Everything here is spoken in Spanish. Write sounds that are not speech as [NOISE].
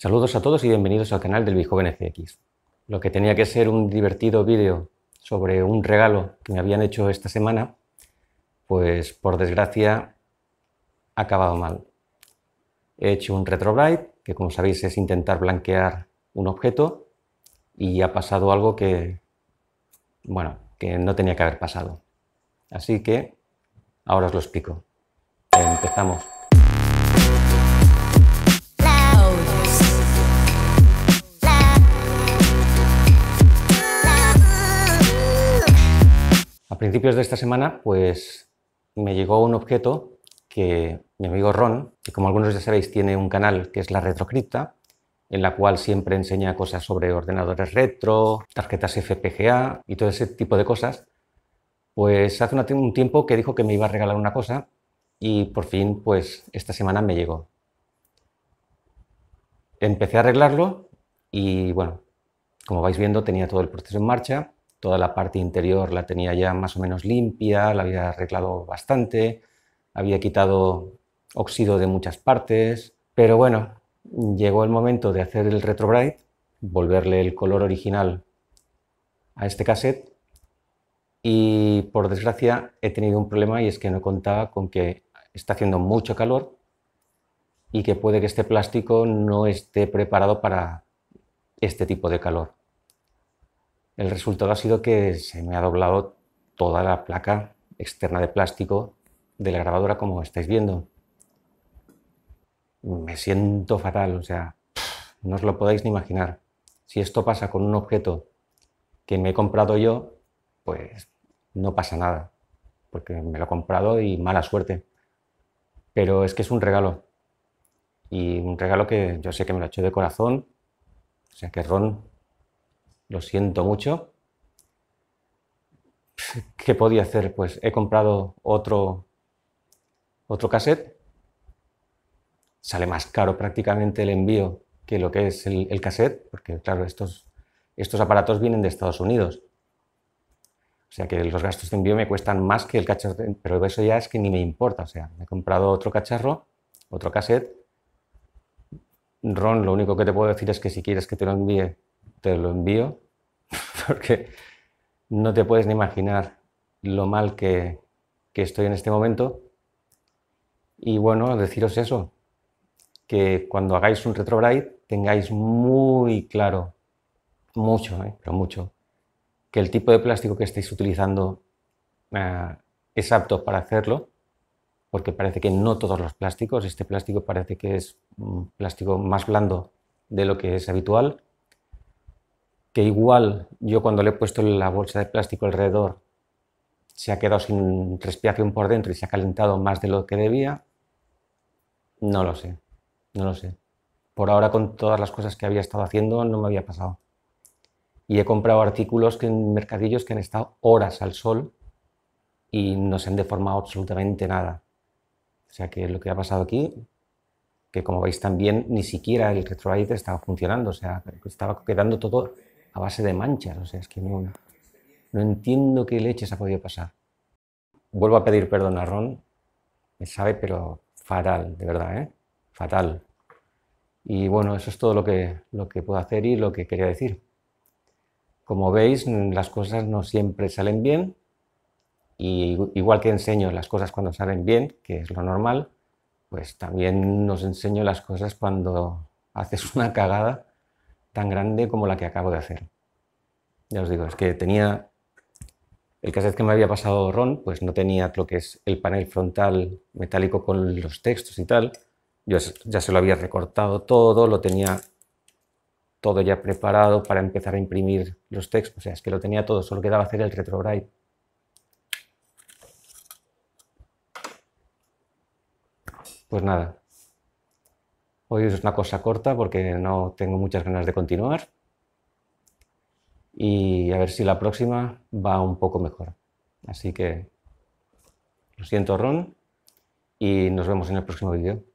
Saludos a todos y bienvenidos al canal del Bijoven FX. Lo que tenía que ser un divertido vídeo sobre un regalo que me habían hecho esta semana, pues por desgracia ha acabado mal. He hecho un retroblight, que como sabéis es intentar blanquear un objeto, y ha pasado algo que, bueno, que no tenía que haber pasado. Así que ahora os lo explico. Empezamos. principios de esta semana, pues me llegó un objeto que mi amigo Ron, que como algunos ya sabéis tiene un canal que es la Retrocripta, en la cual siempre enseña cosas sobre ordenadores retro, tarjetas FPGA y todo ese tipo de cosas, pues hace un tiempo que dijo que me iba a regalar una cosa y por fin pues esta semana me llegó. Empecé a arreglarlo y bueno, como vais viendo tenía todo el proceso en marcha toda la parte interior la tenía ya más o menos limpia, la había arreglado bastante, había quitado óxido de muchas partes, pero bueno, llegó el momento de hacer el retrobrite, volverle el color original a este cassette y por desgracia he tenido un problema y es que no contaba con que está haciendo mucho calor y que puede que este plástico no esté preparado para este tipo de calor. El resultado ha sido que se me ha doblado toda la placa externa de plástico de la grabadora, como estáis viendo. Me siento fatal, o sea, no os lo podéis ni imaginar. Si esto pasa con un objeto que me he comprado yo, pues no pasa nada, porque me lo he comprado y mala suerte. Pero es que es un regalo. Y un regalo que yo sé que me lo he hecho de corazón. O sea que Ron lo siento mucho. [LAUGHS] ¿Qué podía hacer? Pues he comprado otro, otro cassette. Sale más caro prácticamente el envío que lo que es el, cassette, porque claro, estos, estos aparatos vienen de Estados Unidos. O sea que los gastos de envío me cuestan más que el cacharro, pero eso ya es que ni me importa. O sea, he comprado otro cacharro, otro cassette. Ron, lo único que te puedo decir es que si quieres que te lo envíe te lo envío [LAUGHS] porque no te puedes ni imaginar lo mal que, estoy en este momento. Y bueno, deciros eso, que cuando hagáis un retrobrite tengáis muy claro, mucho, eh, pero mucho, que el tipo de plástico que estáis utilizando eh, es apto para hacerlo, porque parece que no todos los plásticos, este plástico parece que es un plástico más blando de lo que es habitual, igual yo cuando le he puesto la bolsa de plástico alrededor se ha quedado sin respiración por dentro y se ha calentado más de lo que debía, no lo sé, no lo sé. Por ahora con todas las cosas que había estado haciendo no me había pasado. Y he comprado artículos que en mercadillos que han estado horas al sol y no se han deformado absolutamente nada. O sea que lo que ha pasado aquí, que como veis también ni siquiera el retrovisor estaba funcionando, o sea, estaba quedando todo a base de manchas, o sea, es que no, no entiendo qué leches ha podido pasar. Vuelvo a pedir perdón a Ron, me sabe, pero fatal, de verdad, ¿eh? fatal. Y bueno, eso es todo lo que, lo que puedo hacer y lo que quería decir. Como veis, las cosas no siempre salen bien. Y igual que enseño las cosas cuando salen bien, que es lo normal, pues también nos enseño las cosas cuando haces una cagada tan grande como la que acabo de hacer. Ya os digo, es que tenía el es que me había pasado Ron, pues no tenía lo que es el panel frontal metálico con los textos y tal. Yo ya se lo había recortado todo, lo tenía todo ya preparado para empezar a imprimir los textos. O sea, es que lo tenía todo, solo quedaba hacer el retrobrite. Pues nada, Hoy es una cosa corta porque no tengo muchas ganas de continuar. Y a ver si la próxima va un poco mejor. Así que lo siento, Ron, y nos vemos en el próximo vídeo.